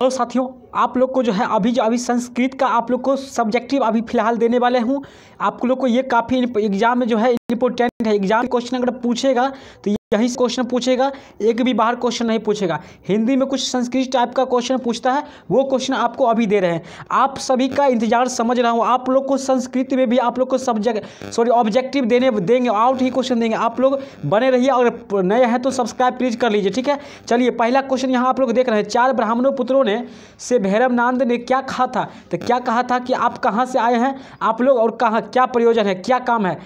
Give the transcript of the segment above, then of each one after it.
तो साथियों आप लोग को जो है अभी जो अभी संस्कृत का आप लोग को सब्जेक्टिव अभी फिलहाल देने वाले हूँ आप लोग को ये काफ़ी एग्जाम में जो है इम्पोर्टेंट है एग्जाम क्वेश्चन अगर पूछेगा तो यहीं से क्वेश्चन पूछेगा एक भी बाहर क्वेश्चन नहीं पूछेगा हिंदी में कुछ संस्कृत टाइप का क्वेश्चन पूछता है वो क्वेश्चन आपको अभी दे रहे हैं आप सभी का इंतजार समझ रहा हूँ आप लोग को संस्कृत में भी आप लोग को सब्जेक्ट सॉरी ऑब्जेक्टिव देने देंगे आउट ही क्वेश्चन देंगे आप लोग बने रहिए और नए हैं तो सब्सक्राइब प्लीज कर लीजिए ठीक है चलिए पहला क्वेश्चन यहाँ आप लोग देख रहे हैं चार ब्राह्मणों पुत्रों ने से भैरव नंद ने क्या कहा था तो क्या कहा था कि आप कहाँ से आए हैं आप लोग और कहाँ क्या प्रयोजन है क्या काम है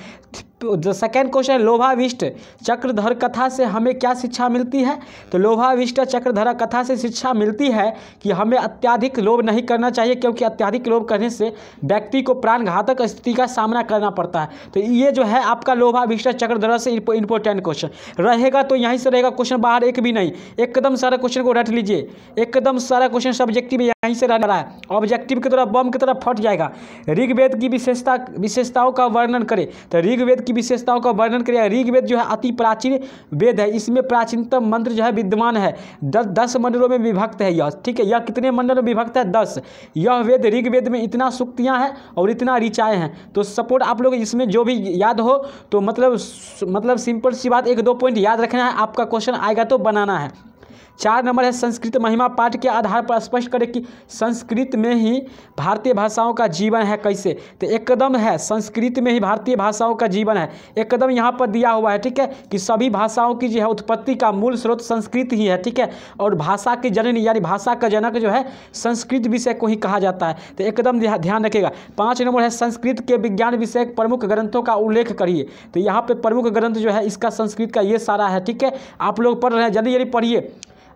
जो सेकेंड क्वेश्चन है लोभाविष्ट चक्रधर कथा से हमें क्या शिक्षा मिलती है तो लोभाविष्ट चक्रधर कथा से शिक्षा मिलती है कि हमें अत्याधिक लोभ नहीं करना चाहिए क्योंकि अत्याधिक लोभ करने से व्यक्ति को प्राण घातक स्थिति का सामना करना पड़ता है तो ये जो है आपका लोभाविष्ट चक्रधर से इंपॉर्टेंट क्वेश्चन रहेगा तो यहीं से रहेगा क्वेश्चन बाहर एक भी नहीं एकदम सारा क्वेश्चन को रट लीजिए एकदम सारा क्वेश्चन सब्जेक्टिव यहीं से रहने रहा है ऑब्जेक्टिव की तरफ बम की तरफ फट जाएगा ऋग्वेद की विशेषता विशेषताओं का वर्णन करें तो ऋग्वेद की की विशेषताओं का वर्णन करें ऋग्वेद जो है अति प्राचीन वेद है इसमें प्राचीनतम मंत्र जो है विद्यमान है दस दस मंडलों में विभक्त है यह ठीक है यह कितने मंडलों में विभक्त है दस यह वेद ऋग्वेद में इतना सुक्तियाँ हैं और इतना ऋचाएँ हैं तो सपोर्ट आप लोग इसमें जो भी याद हो तो मतलब मतलब सिंपल सी बात एक दो पॉइंट याद रखना है आपका क्वेश्चन आएगा तो बनाना है चार नंबर है संस्कृत महिमा पाठ के आधार पर स्पष्ट करें कि संस्कृत में ही भारतीय भाषाओं का जीवन है कैसे तो एकदम है संस्कृत में ही भारतीय भाषाओं का जीवन है एकदम यहाँ पर दिया हुआ है ठीक है कि सभी भाषाओं की जो है उत्पत्ति का मूल स्रोत संस्कृत ही है ठीक है और भाषा की जननी यानी भाषा का जनक जो है संस्कृत विषय को ही कहा जाता है तो एकदम ध्यान रखेगा पाँच नंबर है संस्कृत के विज्ञान विषय प्रमुख ग्रंथों का उल्लेख करिए तो यहाँ पर प्रमुख ग्रंथ जो है इसका संस्कृत का ये सारा है ठीक है आप लोग पढ़ रहे हैं जल्दी जल्दी पढ़िए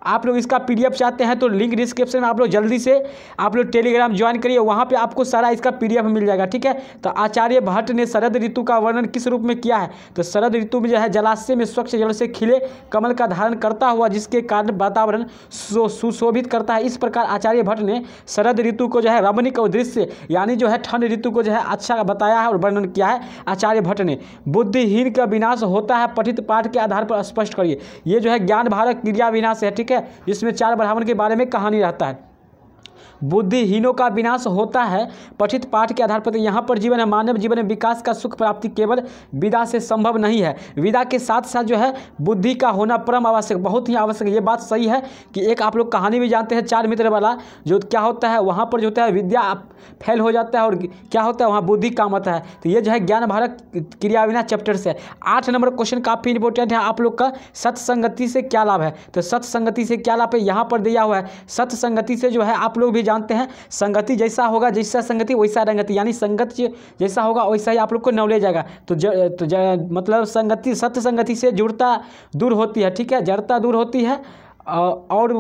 आप लोग इसका पीडीएफ चाहते हैं तो लिंक डिस्क्रिप्शन में आप लोग जल्दी से आप लोग टेलीग्राम ज्वाइन करिए वहाँ पे आपको सारा इसका पीडीएफ मिल जाएगा ठीक है तो आचार्य भट्ट ने शरद ऋतु का वर्णन किस रूप में किया है तो शरद ऋतु में जो है जलाशय में स्वच्छ जल से खिले कमल का धारण करता हुआ जिसके कारण वातावरण सुशोभित करता है इस प्रकार आचार्य भट्ट ने शरद ऋतु को जो है रमणिक और दृश्य यानी जो है ठंड ऋतु को जो है अच्छा बताया है और वर्णन किया है आचार्य भट्ट ने बुद्धिहीन का विनाश होता है पठित पाठ के आधार पर स्पष्ट करिए ये जो है ज्ञान भारत क्रिया विनाश है ठीक ठीक है जिसमें चार ब्राह्मण के बारे में कहानी रहता है बुद्धिहीनों का विनाश होता है पठित पाठ के आधार पर तो यहाँ पर जीवन है मानव जीवन में विकास का सुख प्राप्ति केवल विदा से संभव नहीं है विदा के साथ साथ जो है बुद्धि का होना परम आवश्यक बहुत ही आवश्यक ये बात सही है कि एक आप लोग कहानी भी जानते हैं चार मित्र वाला जो क्या होता है वहाँ पर जो होता है विद्या फेल हो जाता है और क्या होता है वहाँ बुद्धि काम आता है तो ये जो है ज्ञान भारत क्रियाविना चैप्टर से आठ नंबर क्वेश्चन काफ़ी इंपॉर्टेंट है आप लोग का सत्संगति से क्या लाभ है तो सत्संगति से क्या लाभ है यहाँ पर दिया हुआ है सत्संगति से जो है आप लोग लोग भी जानते हैं संगति जैसा होगा जैसा संगति वैसा रंगति यानी संगत जैसा होगा वैसा ही आप लोग को नॉलेज आएगा तो ज, तो ज, मतलब संगति सत्य संगति से जुड़ता दूर होती है ठीक है जड़ता दूर होती है और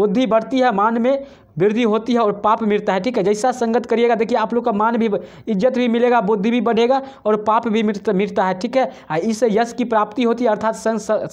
बुद्धि बढ़ती है मान में वृद्धि होती है और पाप मिलता है ठीक है जैसा संगत करिएगा देखिए आप लोग का मान भी इज्जत भी मिलेगा बुद्धि भी बढ़ेगा और पाप भी मिलता है ठीक है इससे यश की प्राप्ति होती है अर्थात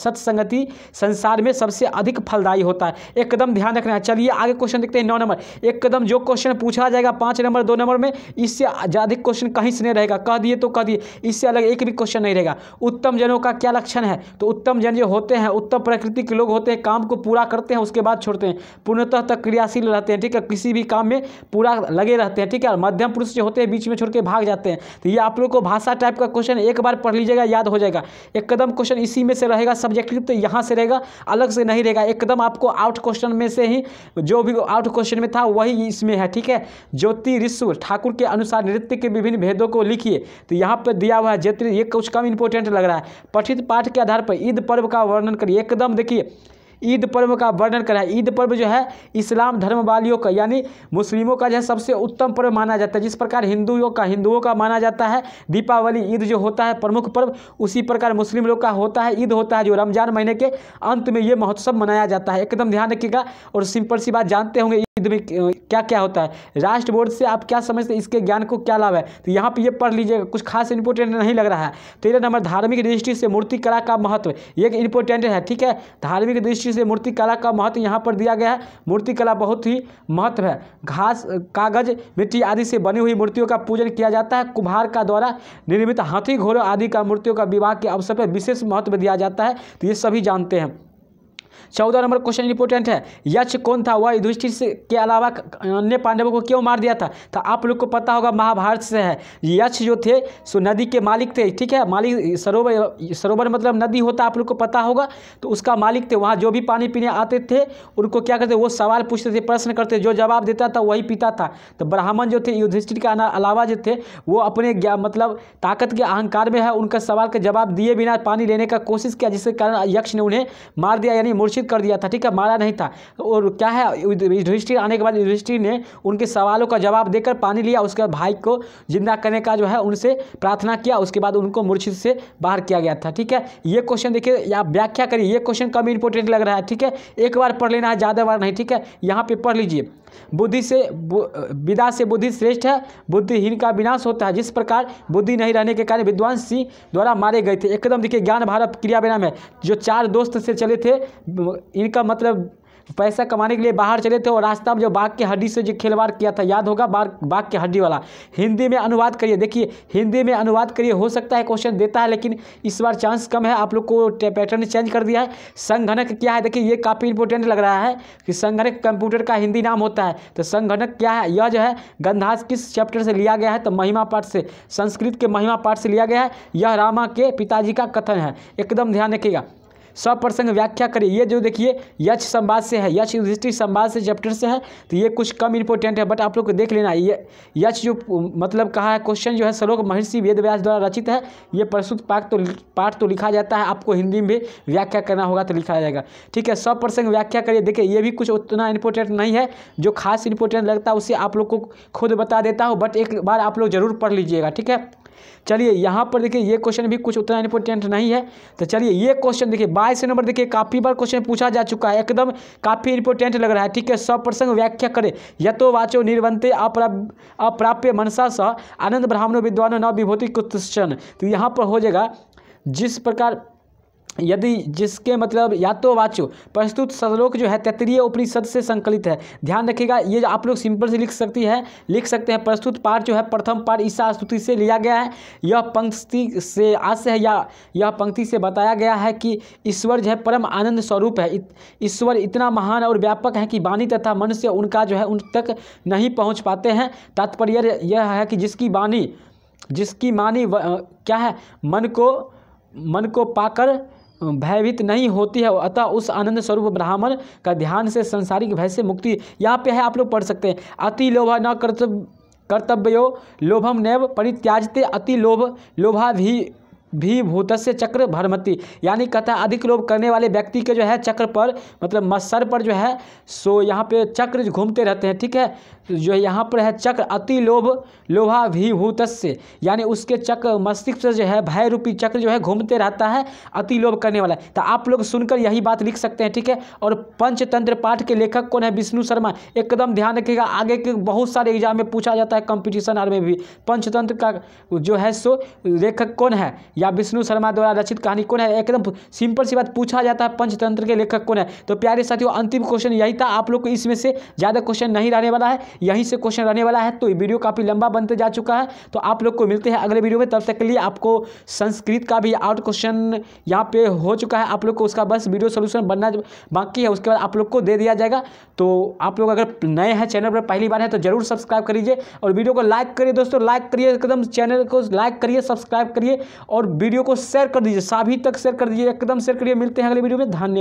सत्संगति संसार में सबसे अधिक फलदायी होता है एकदम ध्यान रखना है चलिए आगे क्वेश्चन देखते हैं नौ नंबर एकदम जो क्वेश्चन पूछा जाएगा पाँच नंबर दो नंबर में इससे अधिक क्वेश्चन कहीं से नहीं रहेगा कह दिए तो कह दिए इससे अलग एक भी क्वेश्चन नहीं रहेगा उत्तम जनों का क्या लक्षण है तो उत्तम जन जो होते हैं उत्तम प्रकृति के लोग होते हैं काम को पूरा करते हैं उसके बाद छोड़ते हैं पूर्णतः तक क्रियाशील रहते रहते हैं ठीक है किसी भी काम में पूरा लगे रहते हैं ठीक है मध्यम पुरुष जो होते हैं बीच में छोड़ के भाग जाते हैं तो ये आप लोग को भाषा टाइप का क्वेश्चन एक बार पढ़ लीजिएगा याद हो जाएगा एकदम क्वेश्चन इसी में से रहेगा सब्जेक्टिव तो यहाँ से रहेगा अलग से नहीं रहेगा एकदम आपको आउट क्वेश्चन में से ही जो भी आउट क्वेश्चन में था वही इसमें है ठीक है ज्योति ऋषु ठाकुर के अनुसार नृत्य के विभिन्न भेदों को लिखिए तो यहाँ पर दिया हुआ है ज्योति ये कुछ कम इंपोर्टेंट लग रहा है पठित पाठ के आधार पर ईद पर्व का वर्णन करिए एकदम देखिए ईद पर्व का वर्णन करा है ईद पर्व जो है इस्लाम धर्म वालियों का यानी मुस्लिमों का जो है सबसे उत्तम पर्व माना जाता है जिस प्रकार हिंदुओं का हिंदुओं का माना जाता है दीपावली ईद जो होता है प्रमुख पर्व उसी प्रकार मुस्लिम लोग का होता है ईद होता है जो रमजान महीने के अंत में ये महोत्सव मनाया जाता है एकदम ध्यान रखिएगा और सिंपल सी बात जानते होंगे में क्या क्या होता है राष्ट्र बोर्ड से आप क्या समझते हैं इसके ज्ञान को क्या लाभ है तो यहाँ पे ये पढ़ लीजिएगा कुछ खास इंपोर्टेंट नहीं लग रहा है तेरह तो नंबर धार्मिक दृष्टि से मूर्ति कला का महत्व एक इंपोर्टेंट है ठीक है धार्मिक दृष्टि से मूर्ति कला का महत्व यहाँ पर दिया गया है मूर्ति कला बहुत ही महत्व है घास कागज मिट्टी आदि से बनी हुई मूर्तियों का पूजन किया जाता है कुम्हार का द्वारा निर्मित हाथी घोड़ों आदि का मूर्तियों का विवाह के अवसर पर विशेष महत्व दिया जाता है तो ये सभी जानते हैं चौदह नंबर क्वेश्चन इंपॉर्टेंट है यक्ष कौन था वह युधिष्ठिर के अलावा अन्य पांडवों को क्यों मार दिया था तो आप लोग को पता होगा महाभारत से है यक्ष जो थे सो नदी के मालिक थे ठीक है मालिक सरोवर सरोवर मतलब नदी होता आप लोग को पता होगा तो उसका मालिक थे वहाँ जो भी पानी पीने आते थे उनको क्या करते वो सवाल पूछते थे प्रश्न करते जो जवाब देता था वही पीता था तो ब्राह्मण जो थे युधिष्ठिर के अलावा जो थे वो अपने मतलब ताकत के अहंकार में है उनका सवाल का जवाब दिए बिना पानी लेने का कोशिश किया जिसके कारण यक्ष ने उन्हें मार दिया यानी मूर्छित कर दिया था ठीक है मारा नहीं था और क्या है युधिष्ठिर आने के बाद युधिष्ठिर ने उनके सवालों का जवाब देकर पानी लिया उसके बाद भाई को जिंदा करने का जो है उनसे प्रार्थना किया उसके बाद उनको मूर्छित से बाहर किया गया था ठीक है ये क्वेश्चन देखिए आप व्याख्या करिए ये क्वेश्चन कम इंपोर्टेंट लग रहा है ठीक है एक बार पढ़ लेना है ज़्यादा बार नहीं ठीक है यहाँ पर पढ़ लीजिए बुद्धि से विदा से बुद्धि श्रेष्ठ है बुद्धिहीन का विनाश होता है जिस प्रकार बुद्धि नहीं रहने के कारण विद्वान सिंह द्वारा मारे गए थे एकदम देखिए ज्ञान भारत क्रिया विराम है जो चार दोस्त से चले थे इनका मतलब तो पैसा कमाने के लिए बाहर चले थे और रास्ता में जो बाघ के हड्डी से जो खिलवाड़ किया था याद होगा बाघ बाघ के हड्डी वाला हिंदी में अनुवाद करिए देखिए हिंदी में अनुवाद करिए हो सकता है क्वेश्चन देता है लेकिन इस बार चांस कम है आप लोग को पैटर्न चेंज कर दिया है संगणक क्या है देखिए ये काफ़ी इंपॉर्टेंट लग रहा है कि संगणक कंप्यूटर का हिंदी नाम होता है तो संगणक क्या है यह जो है गंधास किस चैप्टर से लिया गया है तो महिमा पाठ से संस्कृत के महिमा पाठ से लिया गया है यह रामा के पिताजी का कथन है एकदम ध्यान रखिएगा प्रसंग व्याख्या करें ये जो देखिए यक्ष संवाद से है यक्ष युधिष्ठिर संवाद से चैप्टर से है तो ये कुछ कम इंपोर्टेंट है बट आप लोग को देख लेना ये यक्ष जो मतलब कहा है क्वेश्चन जो है सलोक महर्षि वेद व्यास द्वारा रचित है ये प्रस्तुत पाठ तो पाठ तो लिखा जाता है आपको हिंदी में भी व्याख्या करना होगा तो लिखा जाएगा ठीक है प्रसंग व्याख्या करिए देखिए ये भी कुछ उतना इंपोर्टेंट नहीं है जो खास इंपोर्टेंट लगता है उसे आप लोग को खुद बता देता हूँ बट एक बार आप लोग जरूर पढ़ लीजिएगा ठीक है चलिए यहाँ पर देखिए ये क्वेश्चन भी कुछ उतना इंपॉर्टेंट नहीं है तो चलिए ये क्वेश्चन देखिए बाईस नंबर देखिए काफ़ी बार क्वेश्चन पूछा जा चुका है एकदम काफ़ी इंपॉर्टेंट लग रहा है ठीक है सब प्रसंग व्याख्या करें यथो तो वाचो निर्वंते अप्राप्य मनसा सह आनंद ब्राह्मण विद्वान न विभूति कुत्सन तो यहाँ पर हो जाएगा जिस प्रकार यदि जिसके मतलब या तो वाचो प्रस्तुत श्लोक जो है तैतरीय उपनिषद से संकलित है ध्यान रखिएगा ये आप लोग सिंपल से लिख सकती है लिख सकते हैं प्रस्तुत पाठ जो है प्रथम पाठ ईसा स्तुति से लिया गया है यह पंक्ति से आशय है या यह पंक्ति से बताया गया है कि ईश्वर जो है परम आनंद स्वरूप है ईश्वर इत, इतना महान और व्यापक है कि वाणी तथा मनुष्य उनका जो है उन तक नहीं पहुँच पाते हैं तात्पर्य यह है कि जिसकी वाणी जिसकी मानी क्या है मन को मन को पाकर भयभीत नहीं होती है अतः उस आनंद स्वरूप ब्राह्मण का ध्यान से संसारिक भय से मुक्ति यहाँ पे है आप लोग पढ़ सकते हैं अति लोभा न कर्तव्य कर्तव्यो लोभम नैव परित्याजते अति लोभ लोभा भी भी भूतस्य चक्र भरमती यानी कथा अधिक लोभ करने वाले व्यक्ति के जो है चक्र पर मतलब मत्सर पर जो है सो यहाँ पे चक्र घूमते रहते हैं ठीक है जो यहाँ पर है चक्र अति लोभ लोभाभिभूत से यानी उसके चक्र मस्तिष्क से जो है भय रूपी चक्र जो है घूमते रहता है अति लोभ करने वाला तो आप लोग सुनकर यही बात लिख सकते हैं ठीक है और पंचतंत्र पाठ के लेखक कौन है विष्णु शर्मा एकदम ध्यान रखिएगा आगे के बहुत सारे एग्जाम में पूछा जाता है कॉम्पिटिशन आर में भी पंचतंत्र का जो है सो लेखक कौन है या विष्णु शर्मा द्वारा रचित कहानी कौन है एकदम सिंपल सी बात पूछा जाता है पंचतंत्र के लेखक कौन है तो प्यारे साथियों अंतिम क्वेश्चन यही था आप लोग को इसमें से ज़्यादा क्वेश्चन नहीं रहने वाला है यहीं से क्वेश्चन रहने वाला है तो ये वीडियो काफ़ी लंबा बनते जा चुका है तो आप लोग को मिलते हैं अगले वीडियो में तब तक के लिए आपको संस्कृत का भी आउट क्वेश्चन यहाँ पे हो चुका है आप लोग को उसका बस वीडियो सोल्यूशन बनना बाकी है उसके बाद आप लोग को दे दिया जाएगा तो आप लोग अगर नए हैं चैनल पर पहली बार है तो जरूर सब्सक्राइब कर लीजिए और वीडियो को लाइक करिए दोस्तों लाइक करिए एकदम चैनल को लाइक करिए सब्सक्राइब करिए और वीडियो को शेयर कर दीजिए सभी तक शेयर कर दीजिए एकदम शेयर करिए मिलते हैं अगले वीडियो में धन्यवाद